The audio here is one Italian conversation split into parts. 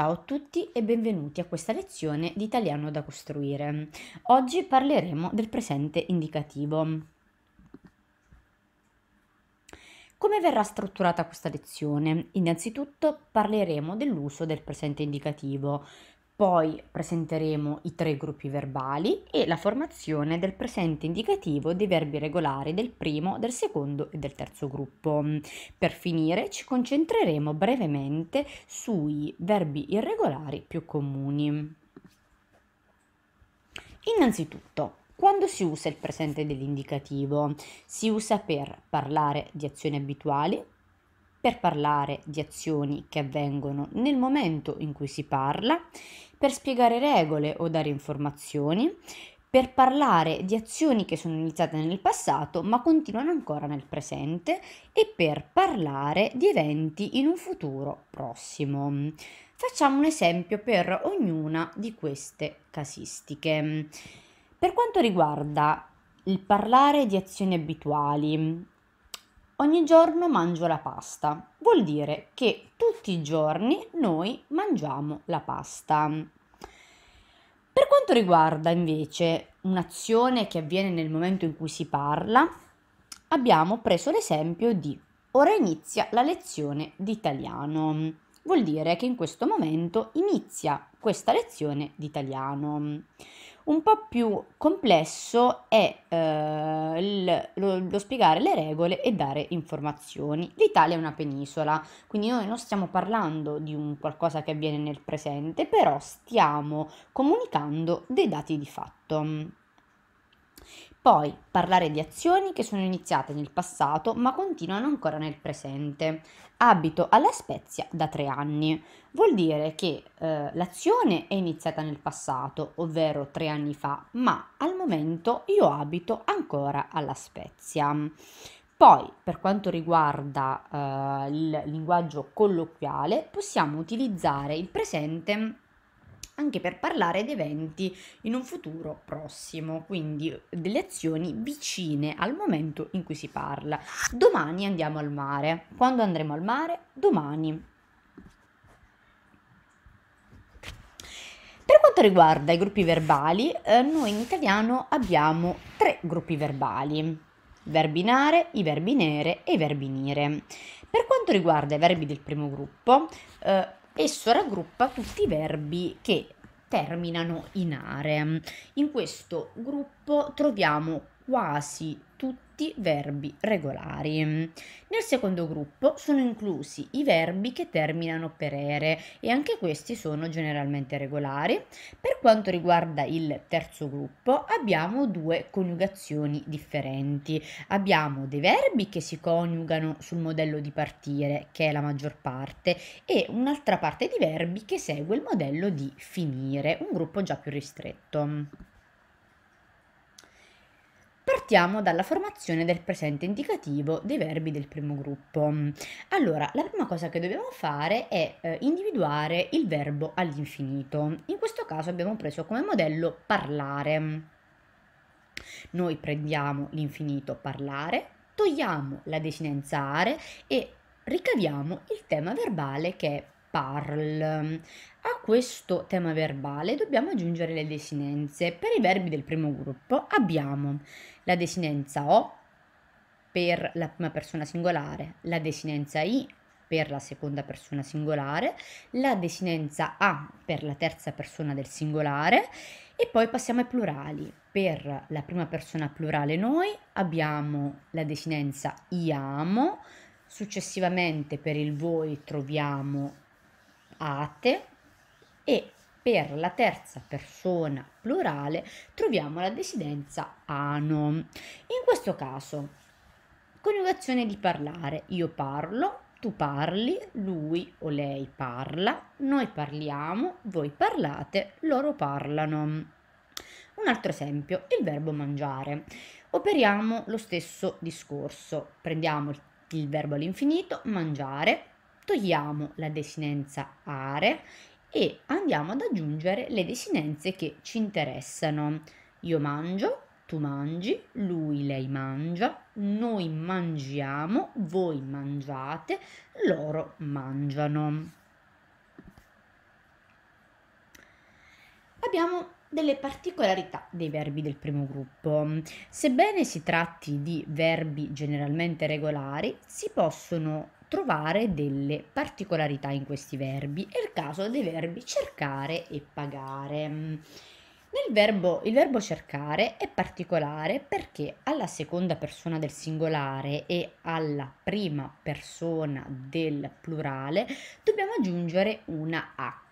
Ciao a tutti e benvenuti a questa lezione di italiano da costruire. Oggi parleremo del presente indicativo. Come verrà strutturata questa lezione? Innanzitutto parleremo dell'uso del presente indicativo, poi presenteremo i tre gruppi verbali e la formazione del presente indicativo dei verbi regolari del primo, del secondo e del terzo gruppo. Per finire ci concentreremo brevemente sui verbi irregolari più comuni. Innanzitutto, quando si usa il presente dell'indicativo? Si usa per parlare di azioni abituali, per parlare di azioni che avvengono nel momento in cui si parla, per spiegare regole o dare informazioni, per parlare di azioni che sono iniziate nel passato ma continuano ancora nel presente e per parlare di eventi in un futuro prossimo. Facciamo un esempio per ognuna di queste casistiche. Per quanto riguarda il parlare di azioni abituali, ogni giorno mangio la pasta. Vuol dire che tutti i giorni noi mangiamo la pasta. Per quanto riguarda invece un'azione che avviene nel momento in cui si parla, abbiamo preso l'esempio di ora inizia la lezione di italiano. Vuol dire che in questo momento inizia questa lezione di italiano. Un po' più complesso è eh, lo, lo, spiegare le regole e dare informazioni. L'Italia è una penisola, quindi noi non stiamo parlando di un qualcosa che avviene nel presente, però stiamo comunicando dei dati di fatto. Poi parlare di azioni che sono iniziate nel passato ma continuano ancora nel presente. Abito alla Spezia da tre anni. Vuol dire che eh, l'azione è iniziata nel passato, ovvero tre anni fa, ma al momento io abito ancora alla Spezia. Poi, per quanto riguarda eh, il linguaggio colloquiale, possiamo utilizzare il presente anche per parlare di eventi in un futuro prossimo, quindi delle azioni vicine al momento in cui si parla. Domani andiamo al mare. Quando andremo al mare? Domani. Per quanto riguarda i gruppi verbali, eh, noi in italiano abbiamo tre gruppi verbali. Verbinare, i verbi nere e i verbi nire. Per quanto riguarda i verbi del primo gruppo, eh, Esso raggruppa tutti i verbi che terminano in are. In questo gruppo troviamo quasi tutti verbi regolari. Nel secondo gruppo sono inclusi i verbi che terminano per ere e anche questi sono generalmente regolari. Per quanto riguarda il terzo gruppo abbiamo due coniugazioni differenti. Abbiamo dei verbi che si coniugano sul modello di partire, che è la maggior parte, e un'altra parte di verbi che segue il modello di finire, un gruppo già più ristretto. Partiamo dalla formazione del presente indicativo dei verbi del primo gruppo. Allora, la prima cosa che dobbiamo fare è eh, individuare il verbo all'infinito. In questo caso abbiamo preso come modello parlare. Noi prendiamo l'infinito parlare, togliamo la desinenza are e ricaviamo il tema verbale che è parl. A questo tema verbale dobbiamo aggiungere le desinenze. Per i verbi del primo gruppo abbiamo la desinenza o per la prima persona singolare, la desinenza i per la seconda persona singolare, la desinenza a per la terza persona del singolare e poi passiamo ai plurali. Per la prima persona plurale noi abbiamo la desinenza iamo, successivamente per il voi troviamo ate e per la terza persona plurale troviamo la desidenza ano. In questo caso, coniugazione di parlare, io parlo, tu parli, lui o lei parla, noi parliamo, voi parlate, loro parlano. Un altro esempio, il verbo mangiare. Operiamo lo stesso discorso. Prendiamo il verbo all'infinito, mangiare, togliamo la desinenza are e andiamo ad aggiungere le desinenze che ci interessano. Io mangio, tu mangi, lui, lei mangia, noi mangiamo, voi mangiate, loro mangiano. Abbiamo delle particolarità dei verbi del primo gruppo. Sebbene si tratti di verbi generalmente regolari, si possono trovare delle particolarità in questi verbi. È il caso dei verbi cercare e pagare. Verbo, il verbo cercare è particolare perché alla seconda persona del singolare e alla prima persona del plurale dobbiamo aggiungere una H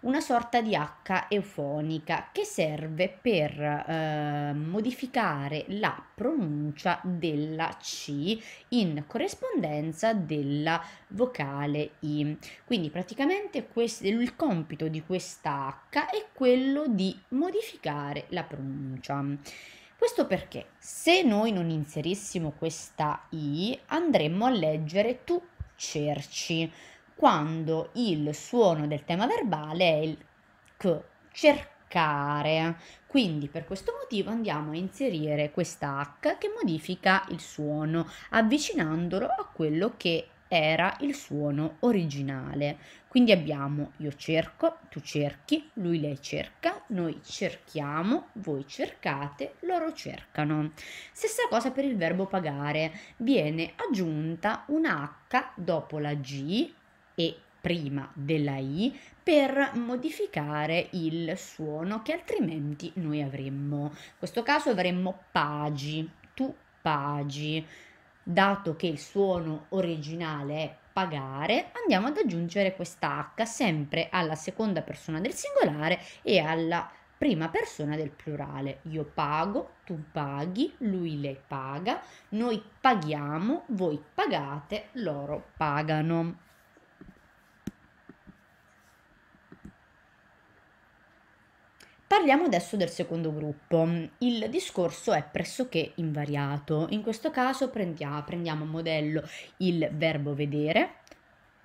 una sorta di H eufonica che serve per eh, modificare la pronuncia della C in corrispondenza della vocale I. Quindi praticamente questo, il compito di questa H è quello di modificare la pronuncia. Questo perché se noi non inserissimo questa I andremmo a leggere tu cerci quando il suono del tema verbale è il k, cercare. Quindi per questo motivo andiamo a inserire questa h che modifica il suono, avvicinandolo a quello che era il suono originale. Quindi abbiamo io cerco, tu cerchi, lui lei cerca, noi cerchiamo, voi cercate, loro cercano. Stessa cosa per il verbo pagare, viene aggiunta una H dopo la G e prima della I per modificare il suono che altrimenti noi avremmo. In questo caso avremmo pagi, tu pagi. Dato che il suono originale è pagare, andiamo ad aggiungere questa H sempre alla seconda persona del singolare e alla prima persona del plurale. Io pago, tu paghi, lui le paga, noi paghiamo, voi pagate, loro pagano. Parliamo adesso del secondo gruppo. Il discorso è pressoché invariato. In questo caso prendiamo, prendiamo a modello il verbo vedere,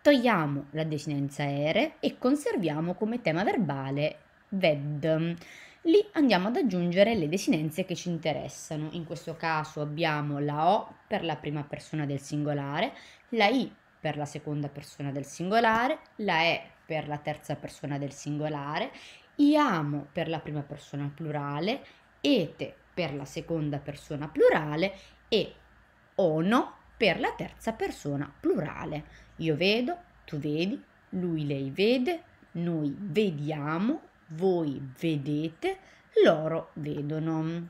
togliamo la desinenza ere e conserviamo come tema verbale ved. Lì andiamo ad aggiungere le desinenze che ci interessano. In questo caso abbiamo la O per la prima persona del singolare, la I per la seconda persona del singolare, la E per la terza persona del singolare, iamo per la prima persona plurale, ete per la seconda persona plurale e ono per la terza persona plurale. Io vedo, tu vedi, lui, lei vede, noi vediamo, voi vedete, loro vedono.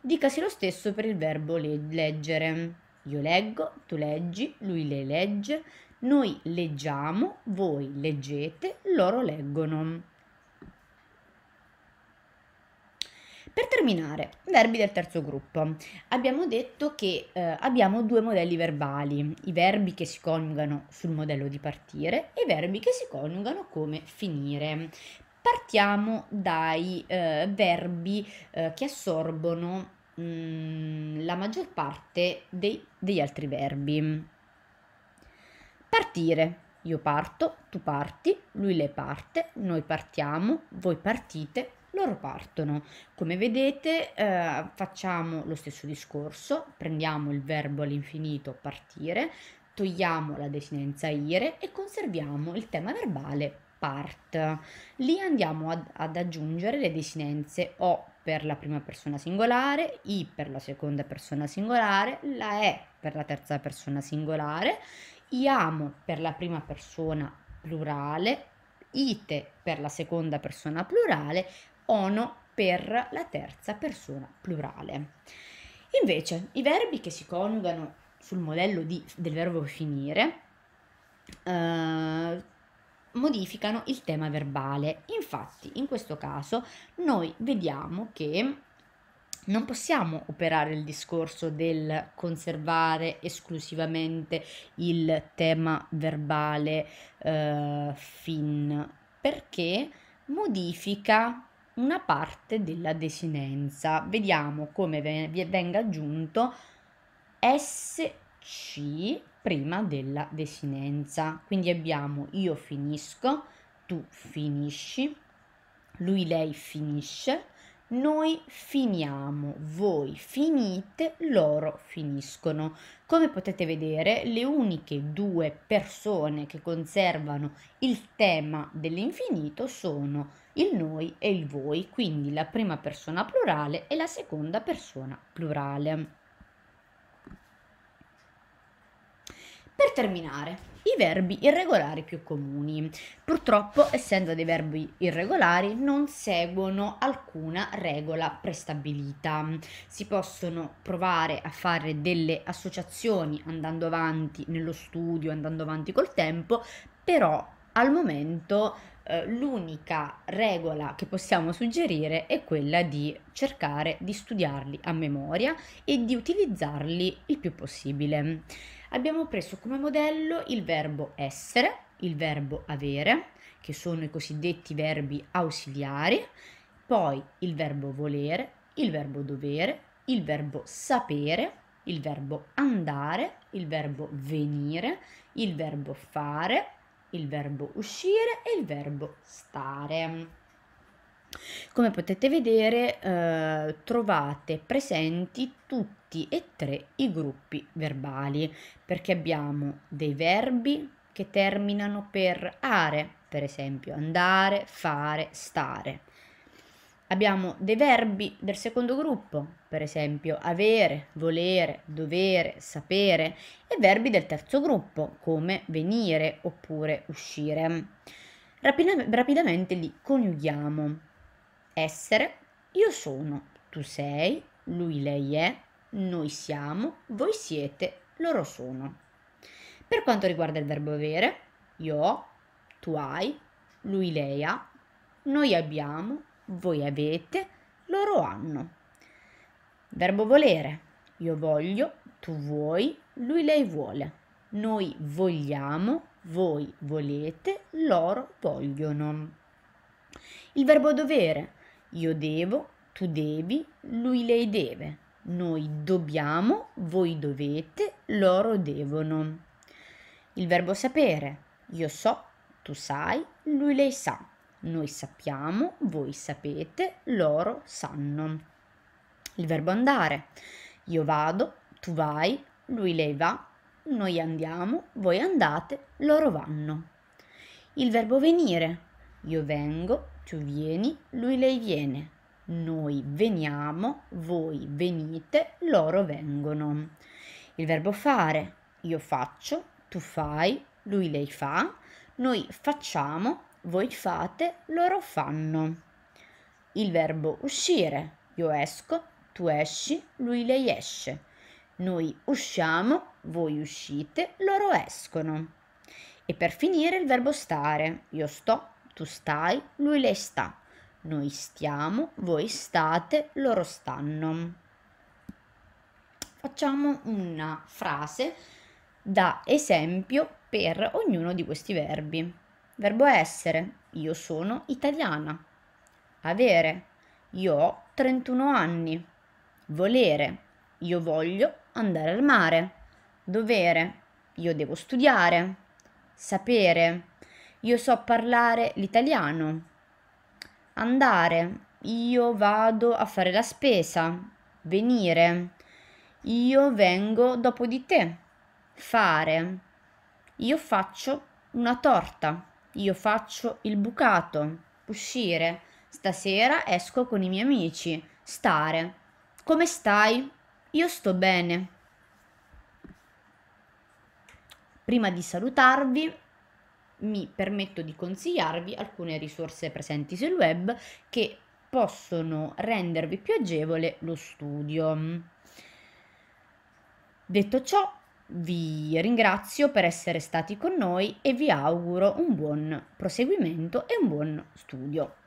Dicasi lo stesso per il verbo le- leggere. Io leggo, tu leggi, lui, lei legge, noi leggiamo, voi leggete, loro leggono. Per terminare, verbi del terzo gruppo. Abbiamo detto che eh, abbiamo due modelli verbali, i verbi che si coniugano sul modello di partire e i verbi che si coniugano come finire. Partiamo dai eh, verbi eh, che assorbono mm, la maggior parte dei, degli altri verbi. Partire, io parto, tu parti, lui le parte, noi partiamo, voi partite, loro partono. Come vedete eh, facciamo lo stesso discorso, prendiamo il verbo all'infinito partire, togliamo la desinenza ire e conserviamo il tema verbale part. Lì andiamo ad, ad aggiungere le desinenze o per la prima persona singolare, i per la seconda persona singolare, la e per la terza persona singolare, iamo per la prima persona plurale, ite per la seconda persona plurale, ono per la terza persona plurale. Invece, i verbi che si coniugano sul modello di, del verbo finire eh, modificano il tema verbale. Infatti, in questo caso, noi vediamo che non possiamo operare il discorso del conservare esclusivamente il tema verbale eh, fin perché modifica una parte della desinenza. Vediamo come venga aggiunto SC prima della desinenza. Quindi abbiamo io finisco, tu finisci, lui lei finisce noi finiamo, voi finite, loro finiscono. Come potete vedere, le uniche due persone che conservano il tema dell'infinito sono il noi e il voi, quindi la prima persona plurale e la seconda persona plurale. Per terminare, i verbi irregolari più comuni. Purtroppo, essendo dei verbi irregolari, non seguono alcuna regola prestabilita. Si possono provare a fare delle associazioni andando avanti nello studio, andando avanti col tempo, però al momento eh, l'unica regola che possiamo suggerire è quella di cercare di studiarli a memoria e di utilizzarli il più possibile abbiamo preso come modello il verbo essere, il verbo avere, che sono i cosiddetti verbi ausiliari, poi il verbo volere, il verbo dovere, il verbo sapere, il verbo andare, il verbo venire, il verbo fare, il verbo uscire e il verbo stare. Come potete vedere eh, trovate presenti tutti e tre i gruppi verbali perché abbiamo dei verbi che terminano per are, per esempio andare, fare, stare. Abbiamo dei verbi del secondo gruppo, per esempio avere, volere, dovere, sapere, e verbi del terzo gruppo, come venire oppure uscire. Rapid rapidamente li coniughiamo. Essere, io sono, tu sei, lui, lei è, noi siamo, voi siete, loro sono. Per quanto riguarda il verbo avere, io ho, tu hai, lui, lei ha, noi abbiamo, voi avete, loro hanno. Verbo volere, io voglio, tu vuoi, lui, lei vuole, noi vogliamo, voi volete, loro vogliono. Il verbo dovere, io devo, tu devi, lui lei deve. Noi dobbiamo, voi dovete, loro devono. Il verbo sapere. Io so, tu sai, lui lei sa. Noi sappiamo, voi sapete, loro sanno. Il verbo andare. Io vado, tu vai, lui lei va, noi andiamo, voi andate, loro vanno. Il verbo venire. Io vengo, tu vieni, lui lei viene. Noi veniamo, voi venite, loro vengono. Il verbo fare. Io faccio, tu fai, lui lei fa, noi facciamo, voi fate, loro fanno. Il verbo uscire. Io esco, tu esci, lui lei esce. Noi usciamo, voi uscite, loro escono. E per finire il verbo stare. Io sto, tu stai, lui lei sta. Noi stiamo, voi state, loro stanno. Facciamo una frase da esempio per ognuno di questi verbi. Verbo essere, io sono italiana. Avere, io ho 31 anni. Volere, io voglio andare al mare. Dovere, io devo studiare. Sapere, io so parlare l'italiano. Andare. Io vado a fare la spesa. Venire. Io vengo dopo di te. Fare. Io faccio una torta. Io faccio il bucato. Uscire. Stasera esco con i miei amici. Stare. Come stai? Io sto bene. Prima di salutarvi mi permetto di consigliarvi alcune risorse presenti sul web che possono rendervi più agevole lo studio. Detto ciò, vi ringrazio per essere stati con noi e vi auguro un buon proseguimento e un buon studio.